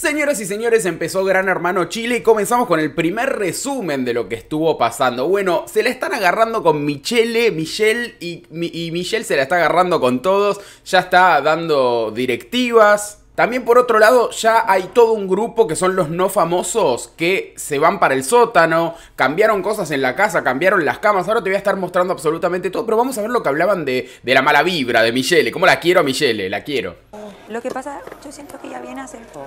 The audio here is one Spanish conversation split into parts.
Señoras y señores, empezó Gran Hermano Chile y comenzamos con el primer resumen de lo que estuvo pasando. Bueno, se la están agarrando con Michele, Michelle y, Michelle se la está agarrando con todos. Ya está dando directivas, también por otro lado, ya hay todo un grupo que son los no famosos que se van para el sótano, cambiaron cosas en la casa, cambiaron las camas, ahora te voy a estar mostrando absolutamente todo, pero vamos a ver lo que hablaban de, la mala vibra de Michele, cómo la quiero a Michele, la quiero. Lo que pasa, yo siento que ella viene a hacer show.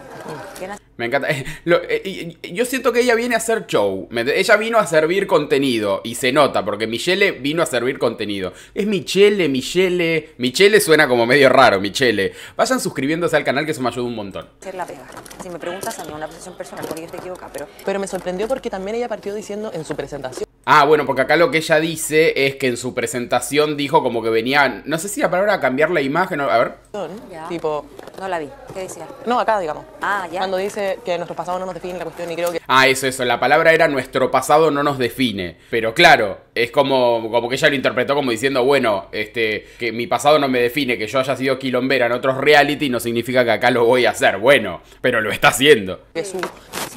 Me encanta. Eh, eh, yo siento que ella viene a hacer show. Ella vino a servir contenido. Y se nota, porque Michele vino a servir contenido. Es Michele, Michele. Michele suena como medio raro, Michele. Vayan suscribiéndose al canal que eso me ayuda un montón. la pega. Si me preguntas a mí, una posición personal, porque yo equivocada, pero... Pero me sorprendió porque también ella partió diciendo en su presentación Ah, bueno, porque acá lo que ella dice es que en su presentación dijo como que venían, no sé si la palabra cambiar la imagen, a ver. Tipo... No la vi, ¿qué decía? No, acá digamos. Ah, ya. Cuando dice que nuestro pasado no nos define la cuestión y creo que... Ah, eso, eso, la palabra era nuestro pasado no nos define, pero claro, es como, como que ella lo interpretó como diciendo, bueno, este, que mi pasado no me define, que yo haya sido quilombera en otros reality no significa que acá lo voy a hacer, bueno, pero lo está haciendo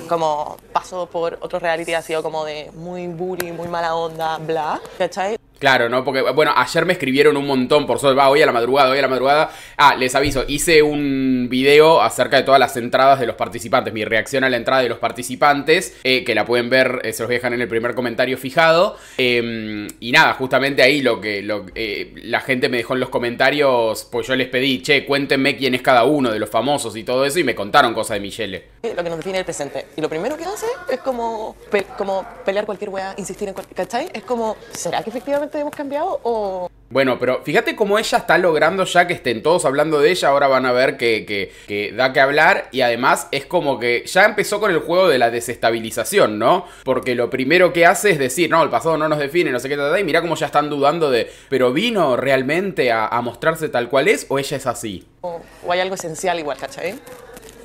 como paso por otro reality ha sido como de muy bully, muy mala onda, bla, ¿cachai? Claro, ¿no? Porque, bueno, ayer me escribieron un montón, por sol, va, hoy a la madrugada, hoy a la madrugada. Ah, les aviso, hice un video acerca de todas las entradas de los participantes, mi reacción a la entrada de los participantes, eh, que la pueden ver, eh, se los dejan en el primer comentario fijado. Em, y nada, justamente ahí lo que lo, eh, la gente me dejó en los comentarios, pues yo les pedí, che, cuéntenme quién es cada uno de los famosos y todo eso, y me contaron cosas de Michele Lo que nos define el presente. Y lo primero que hace es como, como pelear cualquier weá, insistir en cualquier, ¿cachai? Es como, ¿será que efectivamente hemos cambiado o...? Bueno, pero fíjate cómo ella está logrando ya que estén todos hablando de ella, ahora van a ver que, da que hablar y además es como que ya empezó con el juego de la desestabilización, ¿no? Porque lo primero que hace es decir, no, el pasado no nos define, no sé qué, y mira cómo ya están dudando de, pero vino realmente a, mostrarse tal cual es o ella es así. O, hay algo esencial igual, ¿cachai?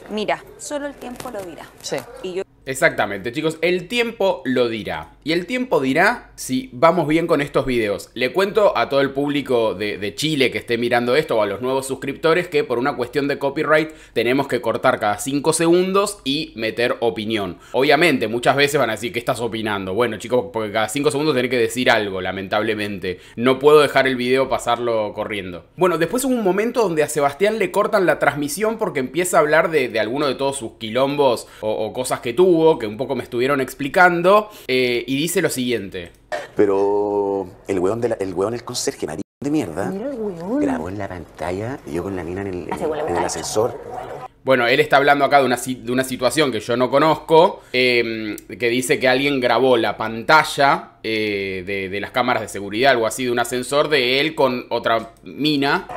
Mira, solo el tiempo lo dirá. Sí. Exactamente, chicos, el tiempo lo dirá. Y el tiempo dirá si vamos bien con estos videos. Le cuento a todo el público de, Chile que esté mirando esto o a los nuevos suscriptores que por una cuestión de copyright tenemos que cortar cada 5 segundos y meter opinión. Obviamente, muchas veces van a decir, ¿qué estás opinando? Bueno, chicos, porque cada 5 segundos tenés que decir algo, lamentablemente. No puedo dejar el video pasarlo corriendo. Bueno, después hubo un momento donde a Sebastián le cortan la transmisión porque empieza a hablar de, alguno de todos sus quilombos o, cosas que tuvo, que un poco me estuvieron explicando. Eh, y dice lo siguiente. Pero el weón, del el, el conserje, marido de mierda, grabó en la pantalla y yo con la mina en el, ascensor. Bueno, él está hablando acá de una, de una situación que yo no conozco, em, que dice que alguien grabó la pantalla eh, de, de, las cámaras de seguridad, algo así, de un ascensor de él con otra mina.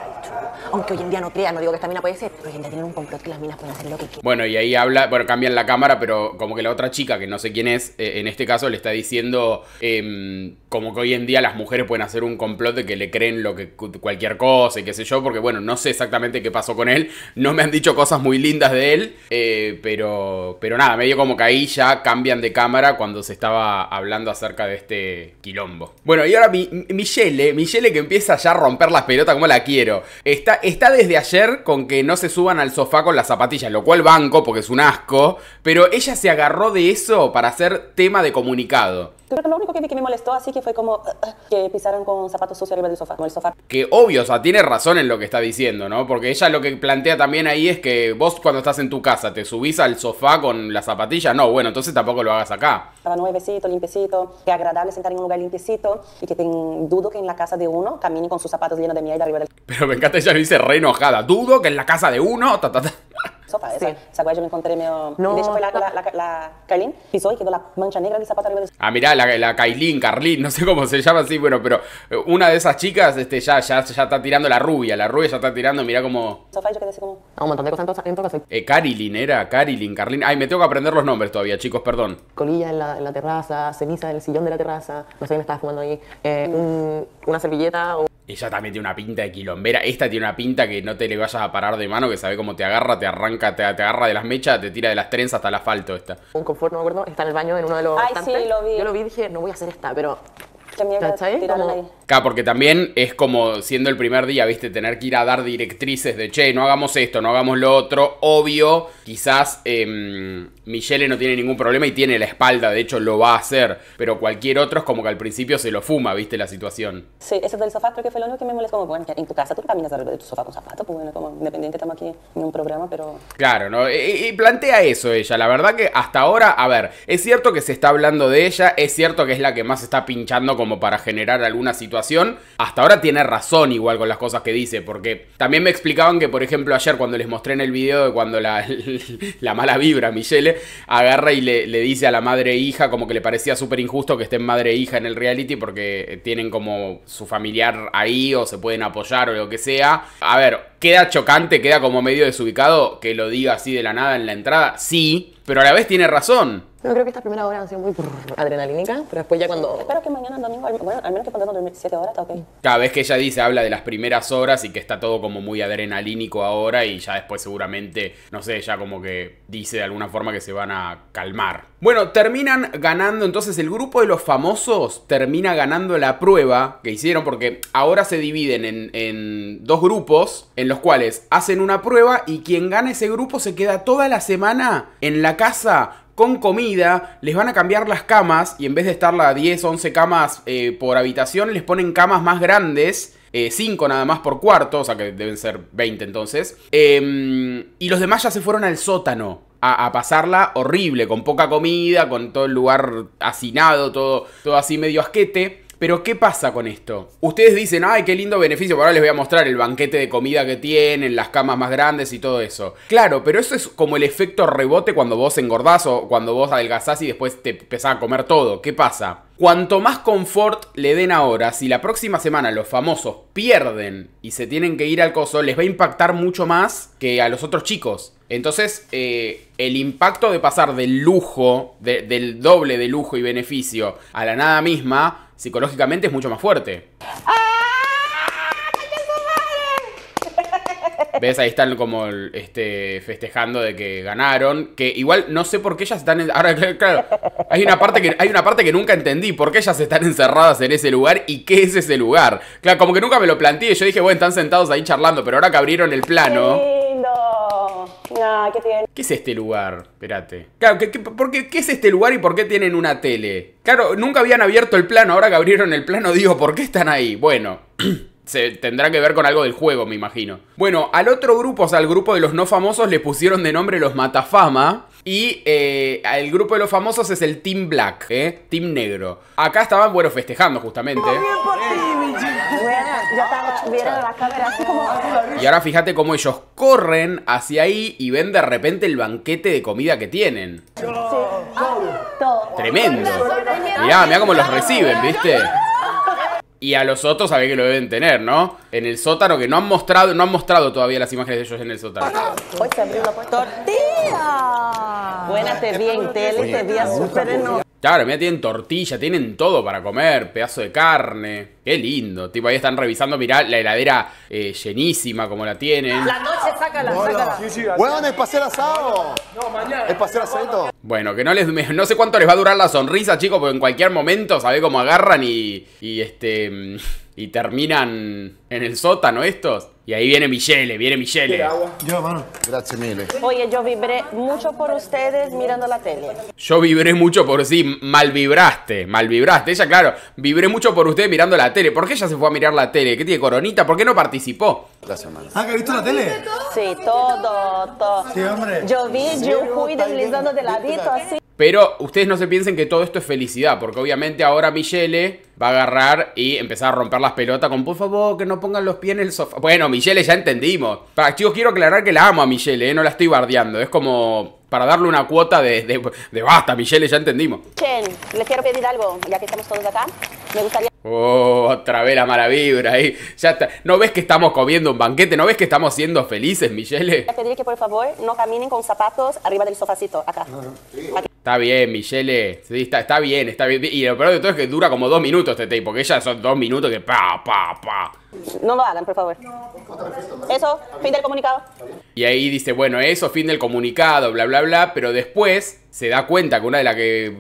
Aunque hoy en día no crean, no digo que esta mina puede ser, pero hoy en día tienen un complot que las minas pueden hacer lo que quieran. Bueno, y ahí habla, bueno, cambian la cámara, pero como que la otra chica, que no sé quién es, eh, en este caso le está diciendo em, como que hoy en día las mujeres pueden hacer un complot de que le creen lo que cualquier cosa y qué sé yo, porque bueno, no sé exactamente qué pasó con él, no me han dicho cosas muy lindas de él, eh, pero, pero nada, medio como que ahí ya cambian de cámara cuando se estaba hablando acerca de este quilombo. Bueno, y ahora Michelle, Michelle que empieza ya a romper las pelotas como la quiero. Está está desde ayer con que no se suban al sofá con las zapatillas, lo cual banco porque es un asco, pero ella se agarró de eso para hacer tema de comunicado. lo único que me molestó así que fue como ah, ah", que pisaron con zapatos sucios arriba del sofá, el sofá. Que obvio, o sea, tiene razón en lo que está diciendo, ¿no? Porque ella lo que plantea también ahí es que vos cuando estás en tu casa te subís al sofá con las zapatillas, no, bueno, entonces tampoco lo hagas acá estaba nuevecito, limpecito, que agradable sentar en un lugar limpecito y que ten, dudo que en la casa de uno caminen con sus zapatos llenos de mierda arriba del... Pero me encanta, ella dice re enojada, dudo que en la casa de uno... Pues yo me encontré Ah, mirá, la, la Kailin, Carlin, no sé cómo se llama así, bueno, pero eh, una de esas chicas este, ya, ya, ya está tirando la rubia, la rubia ya está tirando, mirá cómo... como... Ah, un montón de cosas Eh, Carilin era, Carilin, Carlin. Ay, me tengo que aprender los nombres todavía, chicos, perdón. Colilla en la, en la terraza, ceniza en el sillón de la terraza, no sé quién estaba fumando ahí, eh, una servilleta o... Ella también tiene una pinta de quilombera. Esta tiene una pinta que no te le vayas a parar de mano, que sabe cómo te agarra, te arranca, te, te agarra de las mechas, te tira de las trenzas hasta el asfalto esta. Un confort, no me acuerdo, está en el baño en uno de los Ay, sí, lo vi. Yo lo vi y dije, no voy a hacer esta, pero Tíralo ahí Claro, porque también es como siendo el primer día, viste, tener que ir a dar directrices de, che, no hagamos esto, no hagamos lo otro, obvio, quizás em, Michele no tiene ningún problema y tiene la espalda, de hecho lo va a hacer, pero cualquier otro es como que al principio se lo fuma, ¿viste la situación? Sí, eso del sofá creo que fue lo único que me molestó, como bueno, en tu casa tú caminas alrededor de tu sofá con zapatos, pues bueno, como independiente estamos aquí en un programa, pero... Claro, ¿no? Y, plantea eso ella, la verdad que hasta ahora, a ver, es cierto que se está hablando de ella, es cierto que es la que más está pinchando como para generar alguna situación, hasta ahora tiene razón igual con las cosas que dice, porque también me explicaban que, por ejemplo, ayer cuando les mostré en el video de cuando la, la mala vibra, Michele, agarra y le, le dice a la madre e hija, como que le parecía súper injusto que estén madre e hija en el reality porque tienen como su familiar ahí o se pueden apoyar o lo que sea. A ver, queda chocante, queda como medio desubicado que lo diga así de la nada en la entrada, sí, pero a la vez tiene razón. No, creo que estas primeras horas han sido muy adrenalínicas, pero después ya cuando... Espero que mañana domingo, bueno, al menos que podamos 7 horas, está ok. Cada vez que ella dice, habla de las primeras horas y que está todo como muy adrenalínico ahora y ya después seguramente, no sé, ya como que dice de alguna forma que se van a calmar. Bueno, terminan ganando, entonces el grupo de los famosos termina ganando la prueba que hicieron porque ahora se dividen en, en dos grupos en los cuales hacen una prueba y quien gana ese grupo se queda toda la semana en la casa con comida, les van a cambiar las camas y en vez de estar las 10, 11 camas eh, por habitación, les ponen camas más grandes. 5 eh, nada más por cuarto, o sea que deben ser 20 entonces. Em, y los demás ya se fueron al sótano a, pasarla horrible, con poca comida, con todo el lugar hacinado, todo, todo así medio asquete. Pero ¿qué pasa con esto? Ustedes dicen, ay, qué lindo beneficio, ahora les voy a mostrar el banquete de comida que tienen, las camas más grandes y todo eso. Claro, pero eso es como el efecto rebote cuando vos engordás o cuando vos adelgazás y después te empezás a comer todo. ¿Qué pasa? Cuanto más confort le den ahora, si la próxima semana los famosos pierden y se tienen que ir al coso, les va a impactar mucho más que a los otros chicos. Entonces, eh, el impacto de pasar del lujo, del doble de lujo y beneficio, a la nada misma, psicológicamente es mucho más fuerte. ¡Ah! ¿Ves? Ahí están como este, festejando de que ganaron. Que igual no sé por qué ellas están. En... Ahora, claro, hay una, parte que, hay una parte que nunca entendí. ¿Por qué ellas están encerradas en ese lugar y qué es ese lugar? Claro, como que nunca me lo planteé. Yo dije, bueno, están sentados ahí charlando, pero ahora que abrieron el plano. ¿Qué es este lugar? Espérate. Claro, ¿qué, qué, es este lugar y por qué tienen una tele? Claro, nunca habían abierto el plano, ahora que abrieron el plano digo, ¿por qué están ahí? Bueno. Se tendrá que ver con algo del juego, me imagino. Bueno, al otro grupo, o sea, al grupo de los no famosos, le pusieron de nombre los Matafama. Y eh, el grupo de los famosos es el Team Black, ¿eh? Team Negro. Acá estaban, bueno, festejando justamente. Y ahora fíjate cómo ellos corren hacia ahí y ven de repente el banquete de comida que tienen. Tremendo. Mirá, mirá cómo los reciben, ¿viste? y a los otros sabés que lo deben tener, ¿no? En el sótano, que no han mostrado, no han mostrado todavía las imágenes de ellos en el sótano. ¡Tortilla! Buena, te en tele, te vi súper Claro, mira, tienen tortilla, tienen todo para comer, pedazo de carne. Qué lindo, tipo, ahí están revisando, mirá, la heladera eh, llenísima como la tienen. La noche, saca la. bueno, es el asado. No, mañana. Es el asado. Bueno, que no les, no sé cuánto les va a durar la sonrisa, chicos, porque en cualquier momento, sabe cómo agarran y, y este... Mm, y terminan en el sótano estos. Y ahí viene Michele, viene Michele. Yo, Gracias, Michele. Oye, yo vibré mucho por ustedes mirando la tele. Yo vibré mucho por sí, mal vibraste, mal vibraste. Ella, claro, vibré mucho por ustedes mirando la tele. ¿Por qué ella se fue a mirar la tele? ¿Qué tiene coronita? ¿Por qué no participó? Gracias, mano. Ah, ¿que visto la tele? Sí, todo, todo. Sí, hombre. Yo vi, yo fui deslizando de ladito así. Pero ustedes no se piensen que todo esto es felicidad, porque obviamente ahora Michele va a agarrar y empezar a romper las pelotas con por favor que no pongan los pies en el sofá. Bueno, Michelle ya entendimos. chicos, quiero aclarar que la amo a Michelle, ¿eh? no la estoy bardeando. Es como para darle una cuota de, de, basta, Michelle, ya entendimos. Chen, les quiero pedir algo, ya que estamos todos acá. Me gustaría... Oh, otra vez la maravilla. vibra ahí. Ya está. ¿No ves que estamos comiendo un banquete? ¿No ves que estamos siendo felices, Michelle? Les pedir que por favor no caminen con zapatos arriba del sofacito, acá. Está bien, Michelle. Sí, está bien, está bien. Y lo peor de todo es que dura como dos minutos este tape, porque ya son dos minutos que pa, pa, pa. No lo hagan, por favor. Eso, fin del comunicado. Y ahí dice, bueno, eso, fin del comunicado, bla, bla, bla, pero después se da cuenta que una de las que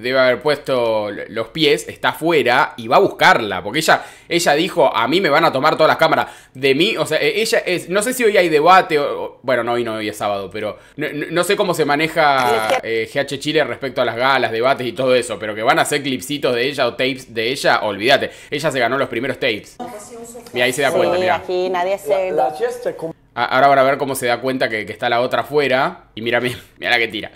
debe haber puesto los pies está afuera y va a buscarla, porque ella, ella dijo, a mí me van a tomar todas las cámaras, de mí, o sea, e, ella es, no sé si hoy hay debate, o, bueno, no, hoy no, hoy es sábado, pero no, sé cómo se maneja GH eh, Chile respecto a las galas, debates y todo eso, pero que van a hacer clipsitos de ella o tapes de ella, olvídate, ella se ganó los primeros tapes y ahí se da cuenta, mira. nadie Ahora van a ver cómo se da cuenta que, que está la otra afuera. Y mira, mira, la que tira.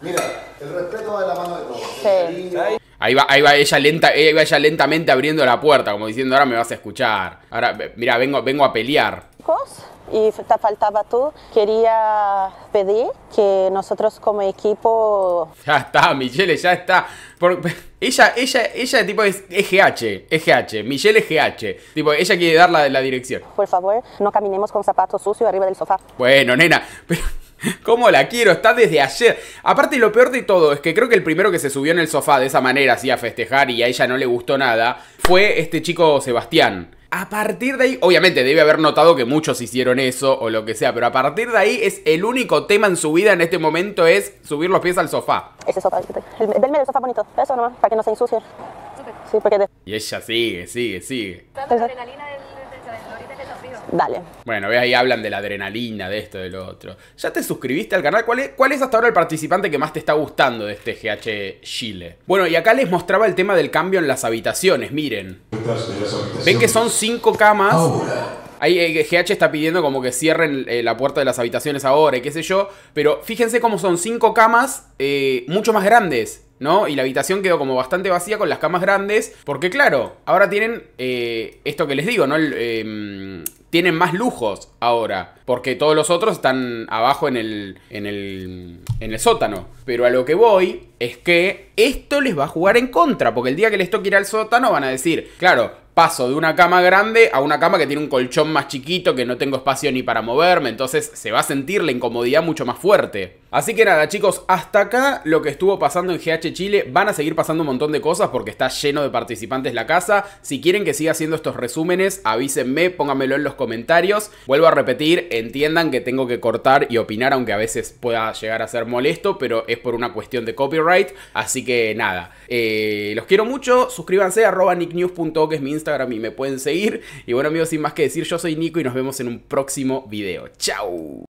Mira, el respeto de la mano de todos. Ahí va, ahí va ella lenta, ahí va ella lentamente abriendo la puerta, como diciendo, ahora me vas a escuchar. Ahora, mira, vengo, vengo a pelear y te faltaba tú, quería pedir que nosotros como equipo... Ya está, Michelle, ya está. Ella, ella, ella tipo es EGH, e GH, Michelle GH Tipo, ella quiere dar la, la dirección. Por favor, no caminemos con zapatos sucios arriba del sofá. Bueno, nena, pero... ¿Cómo la quiero? Está desde ayer. Aparte, lo peor de todo es que creo que el primero que se subió en el sofá de esa manera, así a festejar y a ella no le gustó nada, fue este chico Sebastián. A partir de ahí, obviamente debe haber notado que muchos hicieron eso o lo que sea, pero a partir de ahí es el único tema en su vida en este momento es subir los pies al sofá. Ese sofá, el, del medio, el sofá bonito, eso nomás, para que no se ensucie. Sí, porque Y ella sigue, sigue, sigue. Adrenalina dale. Bueno, ve ahí hablan de la adrenalina, de esto, de lo otro. ¿Ya te suscribiste al canal? ¿Cuál es, ¿Cuál es hasta ahora el participante que más te está gustando de este GH Chile? Bueno, y acá les mostraba el tema del cambio en las habitaciones, miren. Ven que son cinco camas. Ahí GH eh, está pidiendo como que cierren eh, la puerta de las habitaciones ahora y qué sé yo. Pero fíjense cómo son cinco camas eh, mucho más grandes. ¿No? Y la habitación quedó como bastante vacía con las camas grandes. Porque claro, ahora tienen esto que les digo, ¿no? Em, tienen más lujos ahora. Porque todos los otros están abajo en el, en el, en el sótano. Pero a lo que voy es que esto les va a jugar en contra. Porque el día que les toque ir al sótano van a decir, claro, paso de una cama grande a una cama que tiene un colchón más chiquito, que no tengo espacio ni para moverme, entonces se va a sentir la incomodidad mucho más fuerte. Así que nada, chicos, hasta acá lo que estuvo pasando en GH Chile. Van a seguir pasando un montón de cosas porque está lleno de participantes la casa. Si quieren que siga haciendo estos resúmenes, avísenme, pónganmelo en los comentarios. Vuelvo a repetir, entiendan que tengo que cortar y opinar, aunque a veces pueda llegar a ser molesto, pero es por una cuestión de copyright. Así que nada, eh, los quiero mucho. Suscríbanse a nicknews.o, que es mi Instagram y me pueden seguir. Y bueno, amigos, sin más que decir, yo soy Nico y nos vemos en un próximo video. ¡Chao!